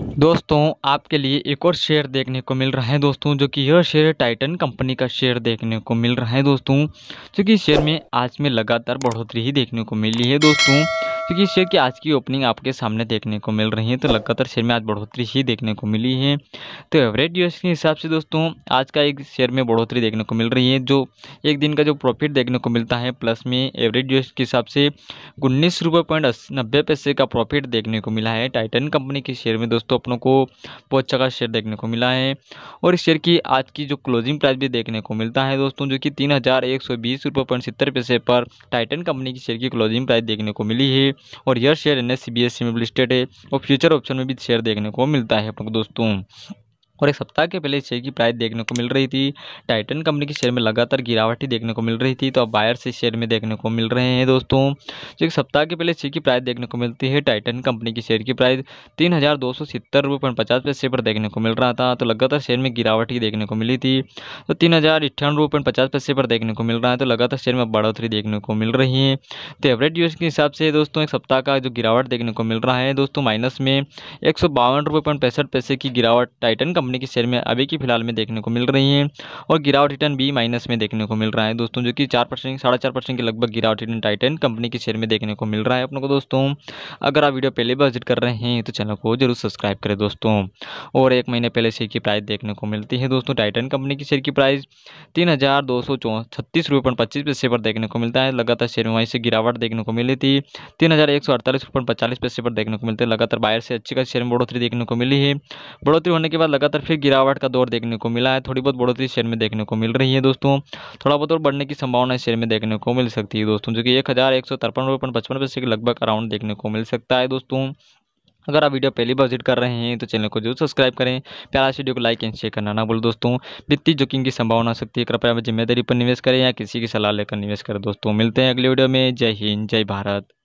दोस्तों आपके लिए एक और शेयर देखने को मिल रहा है दोस्तों जो कि यह शेयर टाइटन कंपनी का शेयर देखने को मिल रहा है दोस्तों जो कि शेयर में आज में लगातार बढ़ोतरी ही देखने को मिली है दोस्तों क्योंकि इस शेयर की आज की ओपनिंग आपके सामने देखने को मिल रही है तो लगातार शेयर में आज बढ़ोतरी ही देखने को मिली है तो एवरेज यूएस के हिसाब से दोस्तों आज का एक शेयर में बढ़ोतरी देखने को मिल रही है जो एक दिन का जो प्रॉफिट देखने को मिलता है प्लस में एवरेज यूएस के हिसाब से उन्नीस रुपये पॉइंट नब्बे पैसे का प्रॉफिट देखने को मिला है टाइटन कंपनी के शेयर में दोस्तों अपनों को बहुत अच्छा का शेयर देखने को मिला है और इस शेयर की आज की जो क्लोजिंग प्राइस भी देखने को मिलता है दोस्तों जो कि तीन हज़ार एक सौ बीस रुपये पॉइंट सत्तर पैसे पर टाइटन कंपनी की शेयर की क्लोजिंग प्राइस देखने को मिली है और यह शेयर एन एस में लिस्टेड है और फ्यूचर ऑप्शन में भी शेयर देखने को मिलता है दोस्तों और एक सप्ताह के पहले शेयर की प्राइस देखने को मिल रही थी टाइटन कंपनी के शेयर में लगातार गिरावटी देखने को मिल रही थी तो अब बायर्स इस शेयर में देखने को मिल रहे हैं दोस्तों जो एक सप्ताह के पहले शेयर की प्राइस देखने को मिलती है टाइटन कंपनी की शेयर की प्राइस तीन हज़ार दो सौ सत्तर रुपये पॉइंट पचास पैसे पर देखने को मिल रहा था तो लगातार शेयर में गिरावटी देखने को मिली थी तो तीन हज़ार अट्ठानवे रुपये पॉइंट पचास पैसे पर देखने को मिल रहा है तो लगातार शेयर में बढ़ोतरी देखने को मिल रही है तो एवरेज यूज़ के हिसाब से दोस्तों एक सप्ताह का जो गिरावट देखने को मिल रहा है दोस्तों माइनस में एक सौ बावन रुपये पॉइंट पैंसठ पैसे की गिरावट टाइटन कंपनी के शेयर में अभी की फिलहाल में देखने को मिल रही है और गिरावट रिटर्न बी माइनस में देखने को मिल रहा है दोस्तों जो कि चार परसेंट साढ़े चार परसेंट के लगभग गिरावट रिटर्न टाइटन कंपनी के शेयर में देखने को मिल रहा है अपने को दोस्तों अगर आप वीडियो पहले भी विजिट कर रहे हैं तो चैनल को जरूर सब्सक्राइब करें दोस्तों और एक महीने पहले शेयर की प्राइस देखने को मिलती है दोस्तों टाइटन कंपनी की शेयर की प्राइस तीन हज़ार दो सौ छत्तीस पच्चीस पैसे पर देखने को मिलता है लगातार शेयर में वहीं से गिरावट देखने को मिली थी तीन हज़ार एक सौ अड़तालीस पैसे पर देखने को मिलते हैं लगातार बायर से अच्छी खास शेयर में बढ़ोतरी देखने को मिली है बढ़ोतरी होने के बाद लगातार लगातार फिर गिरावट का दौर देखने को मिला है थोड़ी बहुत बढ़ोतरी शेयर में देखने को मिल रही है दोस्तों थोड़ा बहुत और बढ़ने की संभावना शेयर में देखने को मिल सकती है दोस्तों जो कि एक हज़ार एक सौ तिरपन के लगभग अराउंड देखने को मिल सकता है दोस्तों अगर आप वीडियो पहली बार विजिट कर रहे हैं तो चैनल को जरूर सब्सक्राइब करें प्यारा वीडियो को लाइक एंड शेयर करना ना भूल दोस्तों वित्तीय जोखिम की संभावना सकती है कृपया जिम्मेदारी पर निवेश करें या किसी की सलाह लेकर निवेश करें दोस्तों मिलते हैं अगले वीडियो में जय हिंद जय भारत